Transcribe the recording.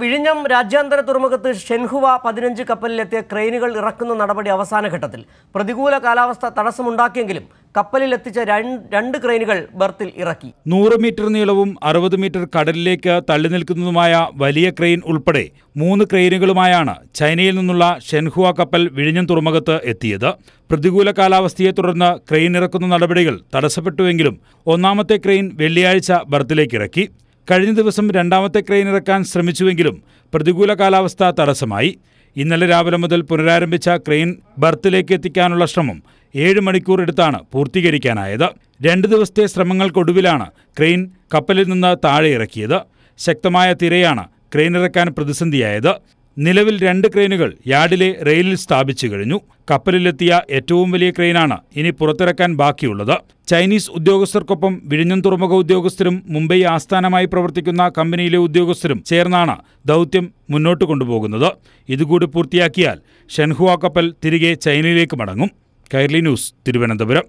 വിഴിഞ്ഞം രാജ്യാന്തര തുറമുഖത്ത് ഷെൻഹുവ പതിനഞ്ച് കപ്പലിലെത്തിയ ക്രെയിനുകൾ ഇറക്കുന്ന നടപടി അവസാന ഘട്ടത്തിൽ പ്രതികൂല കാലാവസ്ഥ തടസ്സമുണ്ടാക്കിയെങ്കിലും കപ്പലിൽ രണ്ട് ക്രെയിനുകൾ ബർത്തിൽ ഇറക്കി നൂറ് മീറ്റർ നീളവും അറുപത് മീറ്റർ കടലിലേക്ക് തള്ളി നിൽക്കുന്നതുമായ വലിയ ക്രെയിൻ ഉൾപ്പെടെ മൂന്ന് ക്രെയിനുകളുമായാണ് ചൈനയിൽ നിന്നുള്ള ഷെൻഹുവ കപ്പൽ വിഴിഞ്ഞം തുറമുഖത്ത് എത്തിയത് പ്രതികൂല കാലാവസ്ഥയെ തുടർന്ന് ക്രെയിൻ ഇറക്കുന്ന നടപടികൾ തടസ്സപ്പെട്ടുവെങ്കിലും ഒന്നാമത്തെ ക്രെയിൻ വെള്ളിയാഴ്ച ബർത്തിലേക്ക് ഇറക്കി കഴിഞ്ഞ ദിവസം രണ്ടാമത്തെ ക്രെയിൻ ഇറക്കാൻ ശ്രമിച്ചുവെങ്കിലും പ്രതികൂല കാലാവസ്ഥ തടസ്സമായി ഇന്നലെ രാവിലെ മുതൽ പുനരാരംഭിച്ച ക്രെയിൻ ബർത്തിലേക്ക് എത്തിക്കാനുള്ള ശ്രമം ഏഴ് മണിക്കൂർ എടുത്താണ് പൂർത്തീകരിക്കാനായത് രണ്ട് ദിവസത്തെ ശ്രമങ്ങൾക്കൊടുവിലാണ് ക്രെയിൻ കപ്പലിൽ നിന്ന് താഴെ ഇറക്കിയത് ശക്തമായ തിരയാണ് ക്രെയിൻ ഇറക്കാൻ പ്രതിസന്ധിയായത് നിലവിൽ രണ്ട് ക്രെയിനുകൾ യാർഡിലെ റെയിലിൽ സ്ഥാപിച്ചു കഴിഞ്ഞു കപ്പലിലെത്തിയ ഏറ്റവും വലിയ ക്രെയിനാണ് ഇനി പുറത്തിറക്കാൻ ബാക്കിയുള്ളത് ചൈനീസ് ഉദ്യോഗസ്ഥർക്കൊപ്പം വിഴിഞ്ഞം തുറമുഖ ഉദ്യോഗസ്ഥരും മുംബൈ ആസ്ഥാനമായി പ്രവർത്തിക്കുന്ന കമ്പനിയിലെ ഉദ്യോഗസ്ഥരും ചേർന്നാണ് ദൗത്യം മുന്നോട്ട് കൊണ്ടുപോകുന്നത് ഇതുകൂടി പൂർത്തിയാക്കിയാൽ ഷെൻഹുവ കപ്പൽ തിരികെ ചൈനയിലേക്ക് മടങ്ങും കൈർലി ന്യൂസ് തിരുവനന്തപുരം